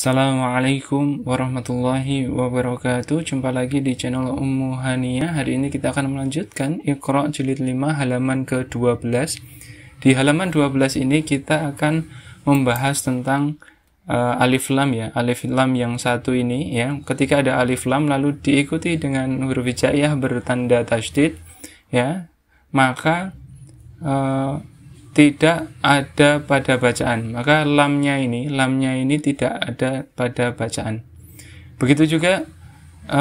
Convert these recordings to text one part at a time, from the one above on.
Assalamualaikum warahmatullahi wabarakatuh Jumpa lagi di channel Ummu Hania Hari ini kita akan melanjutkan Iqra' jilid 5 halaman ke-12 Di halaman 12 ini kita akan membahas tentang uh, alif lam ya Alif lam yang satu ini ya Ketika ada alif lam lalu diikuti dengan huruf hijaiyah bertanda tajdid ya Maka uh, tidak ada pada bacaan. Maka lamnya ini, lamnya ini tidak ada pada bacaan. Begitu juga e,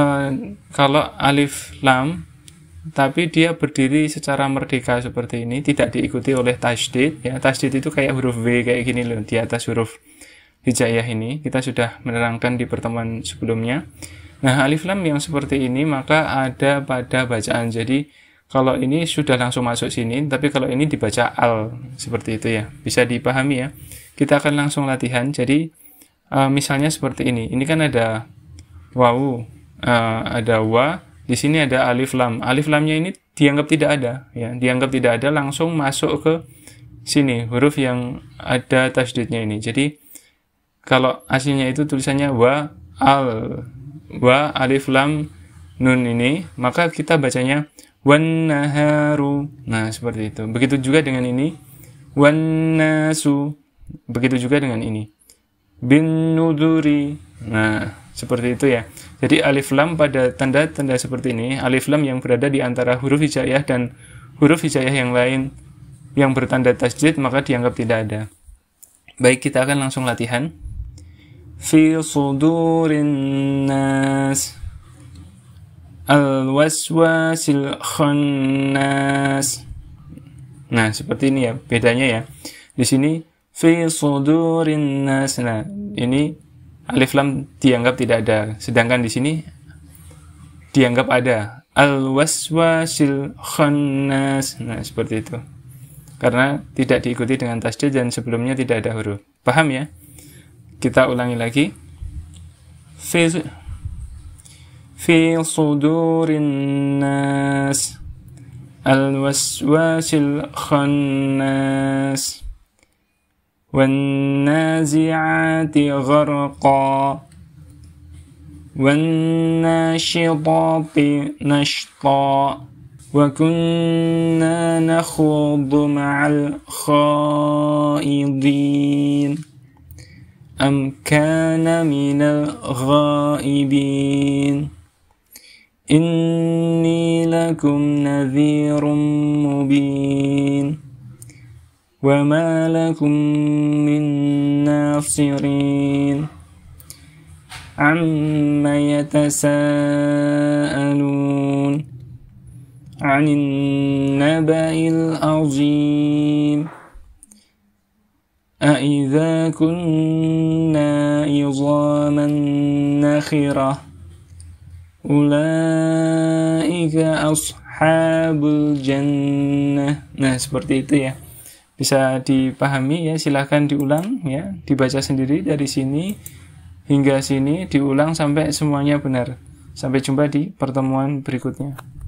kalau alif lam, tapi dia berdiri secara merdeka seperti ini, tidak diikuti oleh tasdid. Ya, tasdid itu kayak huruf W kayak gini loh di atas huruf hijaiyah ini. Kita sudah menerangkan di pertemuan sebelumnya. Nah, alif lam yang seperti ini maka ada pada bacaan. Jadi kalau ini sudah langsung masuk sini, tapi kalau ini dibaca al seperti itu ya, bisa dipahami ya. Kita akan langsung latihan. Jadi uh, misalnya seperti ini. Ini kan ada wau, uh, eh, ada wa, di sini ada alif lam. Alif lamnya ini dianggap tidak ada ya, dianggap tidak ada langsung masuk ke sini huruf yang ada tasdidnya ini. Jadi kalau aslinya itu tulisannya wa al wa alif lam nun ini, maka kita bacanya Wanaharu, nah seperti itu begitu juga dengan ini Wanasu, begitu juga dengan ini bin nuduri nah seperti itu ya jadi alif lam pada tanda-tanda seperti ini alif lam yang berada di antara huruf hijaiyah dan huruf hijaiyah yang lain yang bertanda tasjid maka dianggap tidak ada baik kita akan langsung latihan fi sudurin nas al-waswasil khannas. Nah, seperti ini ya bedanya ya. Di sini fi sudurin nas. Nah, ini alif lam dianggap tidak ada, sedangkan di sini dianggap ada. Al-waswasil khannas. Nah, seperti itu. Karena tidak diikuti dengan tasdid dan sebelumnya tidak ada huruf. Paham ya? Kita ulangi lagi. Fi في صدور الناس الوسواس الخناس والنازعات غرقا والناشطات نشطا وكنا نخوض مع الخائضين أم كان من الغائبين إني لكم نذير مبين وما لكم من ناصرين عم يتساءلون عن النبأ العظيم أإذا كنا عظاما نخره ulaika ashabul jannah nah seperti itu ya bisa dipahami ya silahkan diulang ya dibaca sendiri dari sini hingga sini diulang sampai semuanya benar sampai jumpa di pertemuan berikutnya